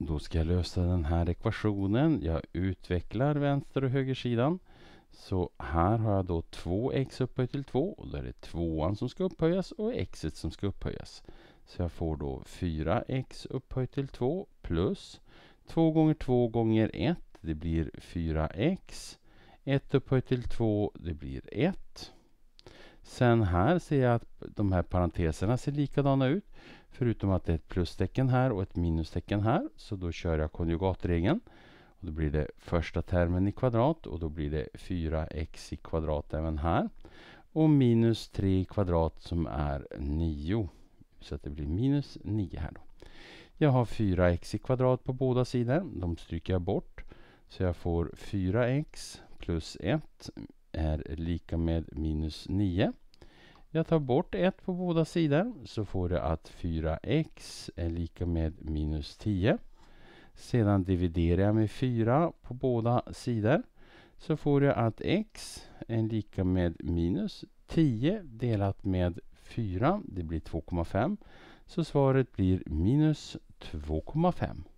Då ska jag lösa den här ekvationen. Jag utvecklar vänster och högersidan. Så här har jag då 2x upphöjt till 2. Och då är det 2 an som ska upphöjas och x som ska upphöjas. Så jag får då 4x upphöjt till 2 plus 2 gånger 2 gånger 1. Det blir 4x. 1 upphöjt till 2, det blir 1. Sen här ser jag att de här parenteserna ser likadana ut. Förutom att det är ett plustecken här och ett minustecken här. Så då kör jag konjugatregeln. Och då blir det första termen i kvadrat och då blir det 4x i kvadrat även här. Och minus 3 i kvadrat som är 9. Så att det blir minus 9 här då. Jag har 4x i kvadrat på båda sidor. De stryker jag bort. Så jag får 4x plus 1 är lika med minus 9. Jag tar bort 1 på båda sidor så får jag att 4x är lika med minus 10. Sedan dividerar jag med 4 på båda sidor så får jag att x är lika med minus 10 delat med 4. Det blir 2,5. Så svaret blir minus 2,5.